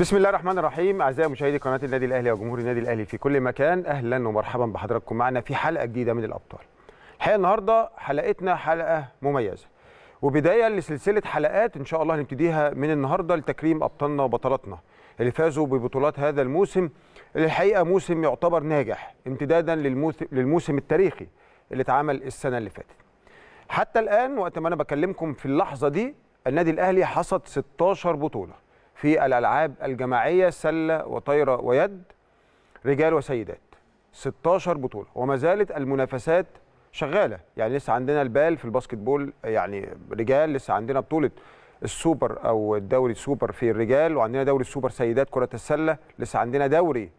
بسم الله الرحمن الرحيم اعزائي مشاهدي قناه النادي الاهلي وجمهور النادي الاهلي في كل مكان اهلا ومرحبا بحضراتكم معنا في حلقه جديده من الابطال. الحقيقه النهارده حلقتنا حلقه مميزه وبدايه لسلسله حلقات ان شاء الله هنبتديها من النهارده لتكريم ابطالنا وبطلاتنا اللي فازوا ببطولات هذا الموسم اللي الحقيقه موسم يعتبر ناجح امتدادا للموسم التاريخي اللي اتعمل السنه اللي فاتت. حتى الان وقت ما انا بكلمكم في اللحظه دي النادي الاهلي حصد 16 بطوله. في الألعاب الجماعية سلة وطايرة ويد رجال وسيدات 16 بطولة وما زالت المنافسات شغالة يعني لسه عندنا البال في الباسكت بول يعني رجال لسه عندنا بطولة السوبر أو الدوري السوبر في الرجال وعندنا دوري السوبر سيدات كرة السلة لسه عندنا دوري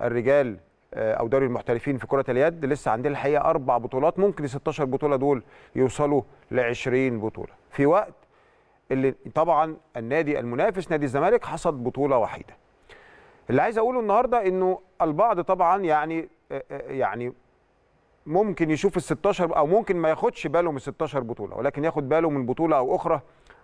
الرجال آه، او دوري المحترفين في كره اليد لسه عندنا الحقيقه اربع بطولات ممكن ال 16 بطوله دول يوصلوا ل 20 بطوله في وقت اللي طبعا النادي المنافس نادي الزمالك حصد بطوله وحيده اللي عايز اقوله النهارده انه البعض طبعا يعني آه، آه، يعني ممكن يشوف ال 16 او ممكن ما ياخدش باله من 16 بطوله ولكن ياخد باله من بطوله او اخرى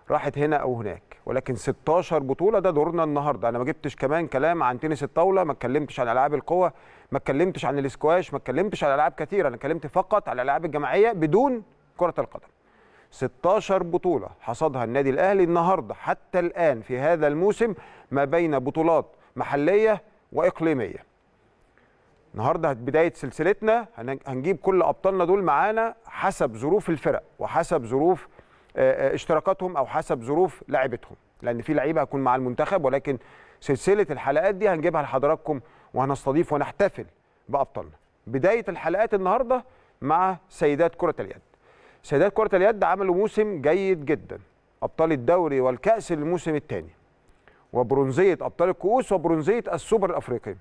راحت هنا او هناك ولكن 16 بطوله ده دورنا النهارده انا ما جبتش كمان كلام عن تنس الطاوله ما اتكلمتش عن العاب القوه ما اتكلمتش عن الاسكواش ما اتكلمتش عن العاب كثيره انا اتكلمت فقط على الالعاب الجماعيه بدون كره القدم 16 بطولة حصدها النادي الأهلي النهاردة حتى الآن في هذا الموسم ما بين بطولات محلية وإقليمية النهاردة بداية سلسلتنا هنجيب كل أبطالنا دول معانا حسب ظروف الفرق وحسب ظروف آه، آه، اشتراكاتهم أو حسب ظروف لعيبتهم لأن في لعيبة هتكون مع المنتخب ولكن سلسلة الحلقات دي هنجيبها لحضراتكم وهنستضيف ونحتفل بأبطالنا بداية الحلقات النهاردة مع سيدات كرة اليد سيدات كره اليد عملوا موسم جيد جدا ابطال الدوري والكاس الموسم الثاني وبرونزيه ابطال الكؤوس وبرونزيه السوبر الافريقي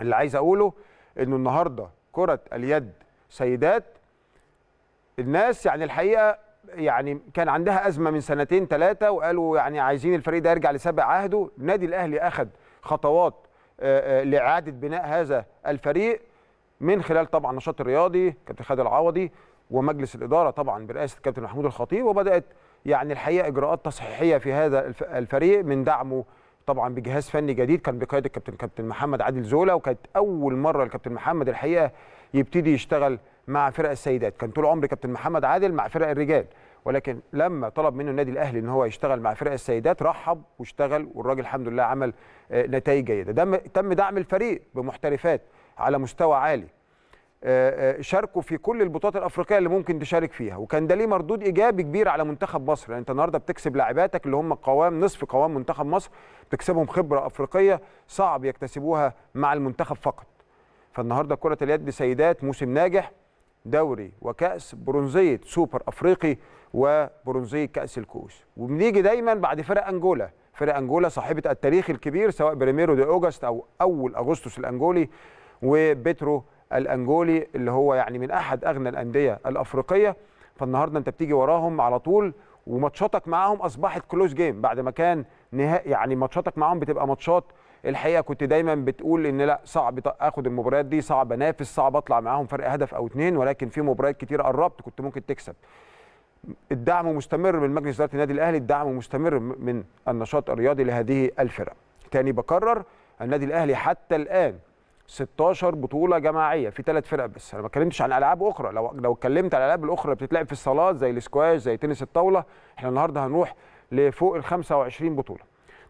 اللي عايز اقوله انه النهارده كره اليد سيدات الناس يعني الحقيقه يعني كان عندها ازمه من سنتين ثلاثه وقالوا يعني عايزين الفريق ده يرجع لسابق عهده النادي الاهلي اخذ خطوات آه، آه، لاعاده بناء هذا الفريق من خلال طبعا النشاط الرياضي كابتن خالد العوضي ومجلس الاداره طبعا برئاسه الكابتن محمود الخطيب وبدات يعني الحقيقه اجراءات تصحيحيه في هذا الفريق من دعمه طبعا بجهاز فني جديد كان بقياده الكابتن كابتن محمد عادل زولا وكانت اول مره الكابتن محمد الحقيقه يبتدي يشتغل مع فرق السيدات كان طول عمر كابتن محمد عادل مع فرق الرجال ولكن لما طلب منه النادي الاهلي ان هو يشتغل مع فرق السيدات رحب واشتغل والراجل الحمد لله عمل آه، نتائج جيده تم دعم الفريق بمحترفات على مستوى عالي آه، آه، شاركوا في كل البطولات الافريقيه اللي ممكن تشارك فيها وكان ده ليه مردود ايجابي كبير على منتخب مصر يعني انت النهارده بتكسب لاعباتك اللي هم قوام نصف قوام منتخب مصر بتكسبهم خبره افريقيه صعب يكتسبوها مع المنتخب فقط فالنهارده كره اليد سيدات موسم ناجح دوري وكاس برونزيه سوبر افريقي وبرونزيه كاس الكؤوس وبنيجي دايما بعد فرق انجولا فرق انجولا صاحبه التاريخ الكبير سواء بريميرو دي اوجست او اول اغسطس الانجولي وبيترو الانجولي اللي هو يعني من احد اغنى الانديه الافريقيه فالنهارده انت بتيجي وراهم على طول وماتشاتك معاهم اصبحت كلوز جيم بعد ما كان نهائي يعني ماتشاتك معاهم بتبقى ماتشات الحقيقه كنت دايما بتقول ان لا صعب اخد المباريات دي صعب انافس صعب اطلع معاهم فرق هدف او اتنين ولكن في مباريات كتير قربت كنت ممكن تكسب الدعم مستمر من مجلس اداره النادي الاهلي الدعم مستمر من النشاط الرياضي لهذه الفرق تاني بكرر النادي الاهلي حتى الان 16 بطوله جماعيه في ثلاث فرق بس انا ما اتكلمتش عن العاب اخرى لو لو اتكلمت على الالعاب الاخرى بتتلعب في الصالات زي الاسكواش زي تنس الطاوله احنا النهارده هنروح لفوق ال 25 بطوله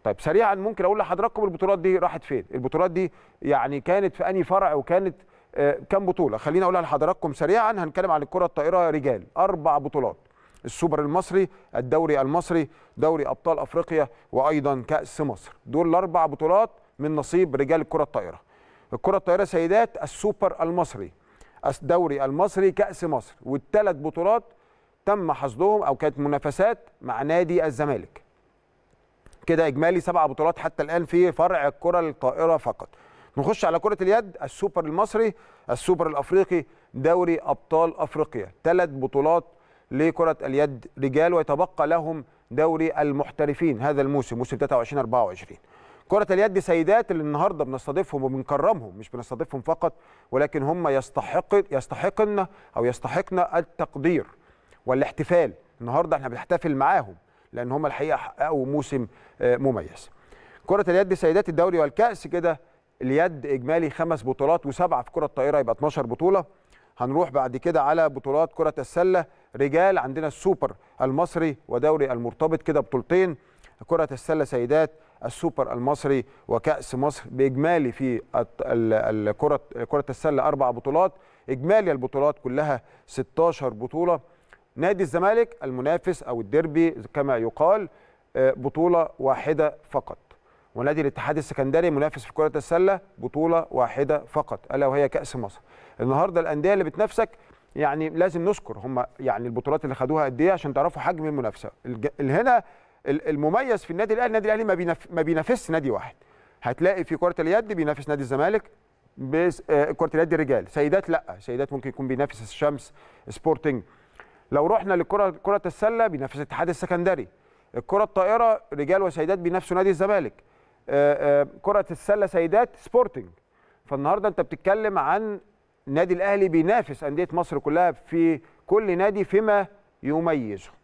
طيب سريعا ممكن اقول لحضراتكم البطولات دي راحت فين البطولات دي يعني كانت في انهي فرع وكانت كم آه، كام بطوله خليني اقولها لحضراتكم سريعا هنتكلم عن الكره الطائره رجال اربع بطولات السوبر المصري الدوري المصري دوري ابطال افريقيا وايضا كاس مصر دول الاربع بطولات من نصيب رجال الكره الطائره الكره الطايره سيدات السوبر المصري الدوري المصري كاس مصر والثلاث بطولات تم حصدهم او كانت منافسات مع نادي الزمالك كده اجمالي سبع بطولات حتى الان في فرع الكره الطائره فقط نخش على كره اليد السوبر المصري السوبر الافريقي دوري ابطال افريقيا ثلاث بطولات لكره اليد رجال ويتبقى لهم دوري المحترفين هذا الموسم موسم 23 24 كرة اليد سيدات اللي النهارده بنستضيفهم وبنكرمهم مش بنستضيفهم فقط ولكن هم يستحق يستحقن او يستحقن التقدير والاحتفال النهارده احنا بنحتفل معاهم لان هم الحقيقه حققوا موسم آه، مميز. كرة اليد سيدات الدوري والكأس كده اليد اجمالي خمس بطولات وسبعه في كرة الطائرة يبقى 12 بطولة. هنروح بعد كده على بطولات كرة السلة رجال عندنا السوبر المصري ودوري المرتبط كده بطولتين كرة السلة سيدات السوبر المصري وكأس مصر بإجمالي في الكرة كرة السلة أربع بطولات إجمالي البطولات كلها 16 بطولة نادي الزمالك المنافس أو الديربي كما يقال آه، بطولة واحدة فقط ونادي الاتحاد السكندري منافس في كرة السلة بطولة واحدة فقط ألا وهي كأس مصر النهاردة الأندية اللي بتنافسك يعني لازم نذكر هم يعني البطولات اللي خدوها قد ايه عشان تعرفوا حجم المنافسه هنا المميز في النادي الاهلي النادي الاهلي ما بينف... ما بينافسش نادي واحد هتلاقي في كره اليد بينافس نادي الزمالك بس آه، كره اليد الرجال سيدات لا سيدات ممكن يكون بينافس الشمس سبورتنج لو رحنا لكره كره السله بينافس الاتحاد السكندري الكره الطائره رجال وسيدات بينافسوا نادي الزمالك آه، آه، كره السله سيدات سبورتنج فالنهارده انت بتتكلم عن نادي الاهلي بينافس انديه مصر كلها في كل نادي فيما يميزه